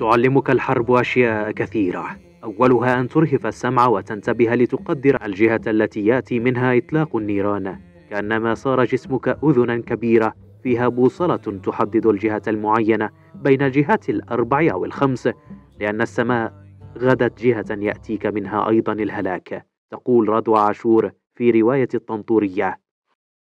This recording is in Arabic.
تعلمك الحرب أشياء كثيرة أولها أن ترهف السمع وتنتبه لتقدر الجهة التي يأتي منها إطلاق النيران كأنما صار جسمك أذنا كبيرة فيها بوصلة تحدد الجهة المعينة بين الجهات الأربع أو الخمس لأن السماء غدت جهة يأتيك منها أيضا الهلاك تقول رضوى عاشور في رواية الطنطورية